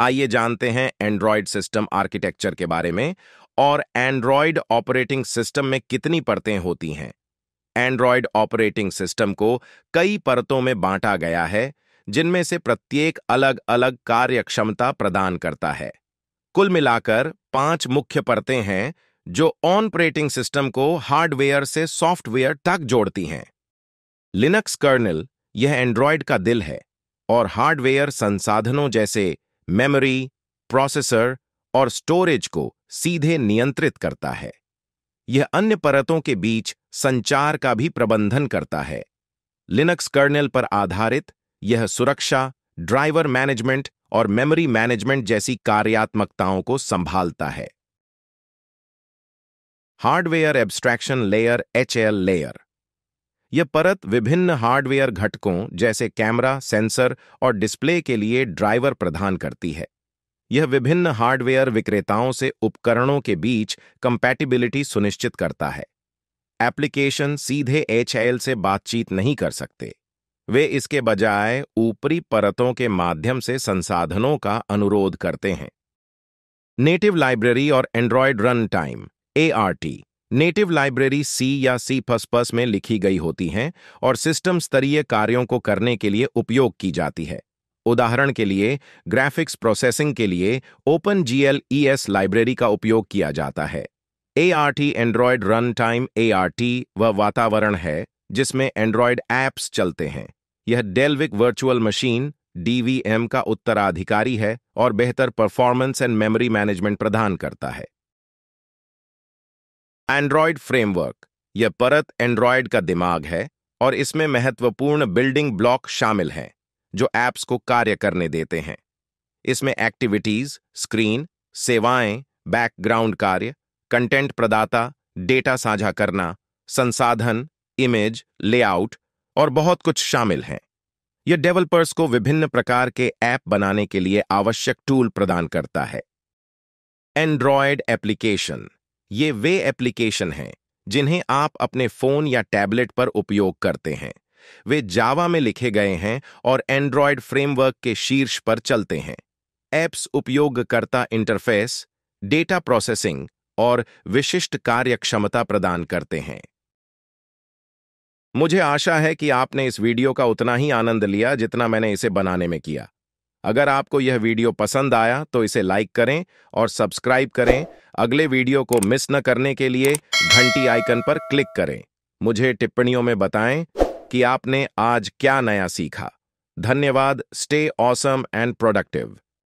आइए जानते हैं एंड्रॉयड सिस्टम आर्किटेक्चर के बारे में और एंड्रॉयड ऑपरेटिंग सिस्टम में कितनी परतें होती हैं एंड्रॉयड ऑपरेटिंग सिस्टम को कई परतों में बांटा गया है जिनमें से प्रत्येक अलग अलग कार्यक्षमता प्रदान करता है कुल मिलाकर पांच मुख्य परतें हैं जो ऑन ऑपरेटिंग सिस्टम को हार्डवेयर से सॉफ्टवेयर तक जोड़ती हैं लिनक्स कर्नल यह एंड्रॉयड का दिल है और हार्डवेयर संसाधनों जैसे मेमोरी प्रोसेसर और स्टोरेज को सीधे नियंत्रित करता है यह अन्य परतों के बीच संचार का भी प्रबंधन करता है लिनक्स कर्नल पर आधारित यह सुरक्षा ड्राइवर मैनेजमेंट और मेमोरी मैनेजमेंट जैसी कार्यात्मकताओं को संभालता है hardware abstraction layer H layer यह परत विभिन्न हार्डवेयर घटकों जैसे कैमरा सेंसर और डिस्प्ले के लिए ड्राइवर प्रदान करती है यह विभिन्न हार्डवेयर विक्रेताओं से उपकरणों के बीच कंपैटिबिलिटी सुनिश्चित करता है एप्लीकेशन सीधे एच से बातचीत नहीं कर सकते वे इसके बजाय ऊपरी परतों के माध्यम से संसाधनों का अनुरोध करते हैं नेटिव लाइब्रेरी और Android runtime A native library C या सी पस में लिखी गई होती हैं और सिस्टम स्तरीय कार्यों को करने के लिए उपयोग की जाती है उदाहरण के लिए ग्राफिक्स प्रोसेसिंग के लिए ओपन जी एस लाइब्रेरी का उपयोग किया जाता है A R T Android runtime A R T वह वातावरण है जिसमें एंड्रॉयड ऐप्स चलते हैं यह डेल्विक वर्चुअल मशीन डीवीएम का उत्तराधिकारी है और बेहतर परफॉर्मेंस एंड मेमोरी मैनेजमेंट प्रदान करता है एंड्रॉयड फ्रेमवर्क यह परत एंड्रॉयड का दिमाग है और इसमें महत्वपूर्ण बिल्डिंग ब्लॉक शामिल हैं जो ऐप्स को कार्य करने देते हैं इसमें एक्टिविटीज स्क्रीन सेवाएं बैकग्राउंड कार्य कंटेंट प्रदाता डेटा साझा करना संसाधन इमेज लेआउट और बहुत कुछ शामिल हैं यह डेवलपर्स को विभिन्न प्रकार के ऐप बनाने के लिए आवश्यक टूल प्रदान करता है एंड्रॉयड एप्लीकेशन ये वे एप्लीकेशन हैं जिन्हें आप अपने फ़ोन या टैबलेट पर उपयोग करते हैं वे जावा में लिखे गए हैं और एंड्रॉयड फ्रेमवर्क के शीर्ष पर चलते हैं एप्स उपयोगकर्ता इंटरफेस डेटा प्रोसेसिंग और विशिष्ट कार्यक्षमता प्रदान करते हैं मुझे आशा है कि आपने इस वीडियो का उतना ही आनंद लिया जितना मैंने इसे बनाने में किया अगर आपको यह वीडियो पसंद आया तो इसे लाइक करें और सब्सक्राइब करें अगले वीडियो को मिस न करने के लिए घंटी आइकन पर क्लिक करें मुझे टिप्पणियों में बताएं कि आपने आज क्या नया सीखा धन्यवाद स्टे ऑसम एंड प्रोडक्टिव